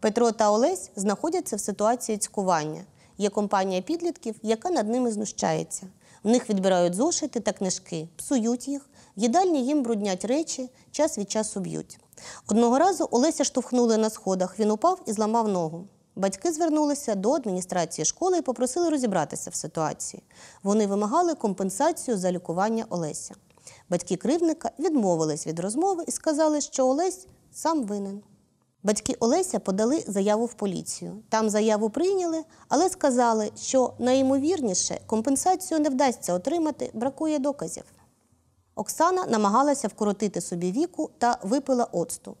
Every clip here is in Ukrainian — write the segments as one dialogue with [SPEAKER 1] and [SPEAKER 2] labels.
[SPEAKER 1] Петро та Олесь знаходяться в ситуації цькування. Є компанія підлітків, яка над ними знущається. В них відбирають зошити та книжки, псують їх, в їдальні їм бруднять речі, час від часу б'ють. Одного разу Олеся штовхнули на сходах, він упав і зламав ногу батьки звернулися до адміністрації школи і попросили розібратися в ситуації. Вони вимагали компенсацію за лікування Олеся. Батьки кривника відмовились від розмови і сказали, що Олесь сам винен. Батьки Олеся подали заяву в поліцію. Там заяву прийняли, але сказали, що найімовірніше компенсацію не вдасться отримати, бракує доказів. Оксана намагалася вкоротити собі віку та випила оцту.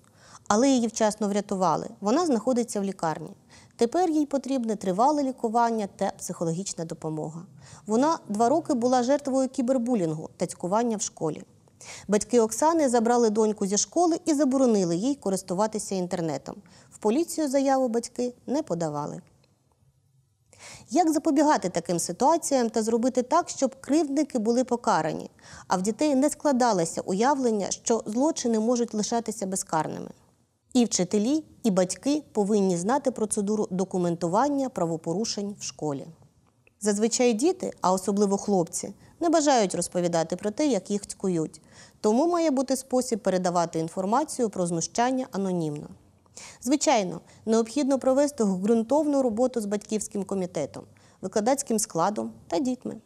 [SPEAKER 1] Але її вчасно врятували. Вона знаходиться в лікарні. Тепер їй потрібне тривале лікування та психологічна допомога. Вона два роки була жертвою кібербулінгу та цькування в школі. Батьки Оксани забрали доньку зі школи і заборонили їй користуватися інтернетом. В поліцію заяву батьки не подавали. Як запобігати таким ситуаціям та зробити так, щоб кривдники були покарані, а в дітей не складалося уявлення, що злочини можуть лишатися безкарними? І вчителі, і батьки повинні знати процедуру документування правопорушень в школі. Зазвичай діти, а особливо хлопці, не бажають розповідати про те, як їх цькують. Тому має бути спосіб передавати інформацію про знущання анонімно. Звичайно, необхідно провести ґрунтовну роботу з батьківським комітетом, викладацьким складом та дітьми.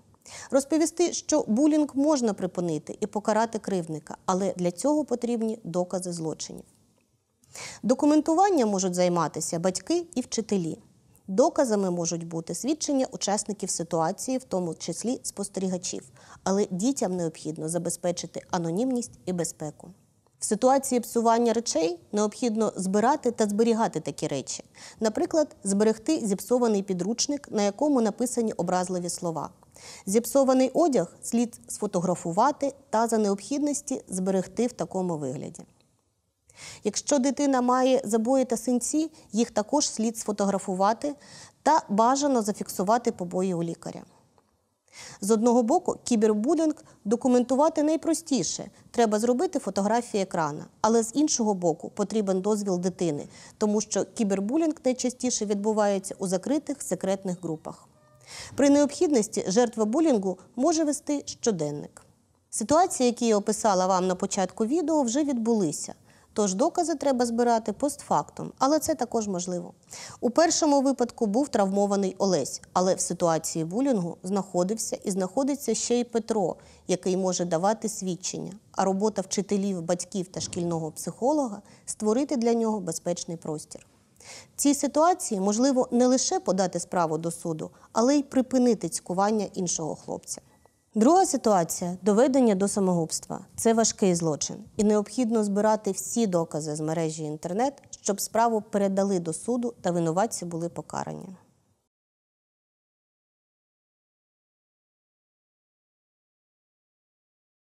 [SPEAKER 1] Розповісти, що булінг можна припинити і покарати кривника, але для цього потрібні докази злочинів. Документування можуть займатися батьки і вчителі. Доказами можуть бути свідчення учасників ситуації, в тому числі спостерігачів, але дітям необхідно забезпечити анонімність і безпеку. В ситуації псування речей необхідно збирати та зберігати такі речі, наприклад, зберегти зіпсований підручник, на якому написані образливі слова. Зіпсований одяг слід сфотографувати та за необхідності зберегти в такому вигляді. Якщо дитина має забої та синці, їх також слід сфотографувати та бажано зафіксувати побої у лікаря. З одного боку, кібербулінг документувати найпростіше треба зробити фотографії екрана, але з іншого боку, потрібен дозвіл дитини, тому що кібербулінг найчастіше відбувається у закритих секретних групах. При необхідності жертва булінгу може вести щоденник. Ситуації, які я описала вам на початку відео, вже відбулися. Тож докази треба збирати постфактум, але це також можливо. У першому випадку був травмований Олесь, але в ситуації булінгу знаходився і знаходиться ще й Петро, який може давати свідчення. А робота вчителів, батьків та шкільного психолога створити для нього безпечний простір. В цій ситуації можливо не лише подати справу до суду, але й припинити цькування іншого хлопця. Друга ситуація доведення до самогубства. Це важкий злочин, і необхідно збирати всі докази з мережі інтернет, щоб справу передали до суду та винуватці були покарані.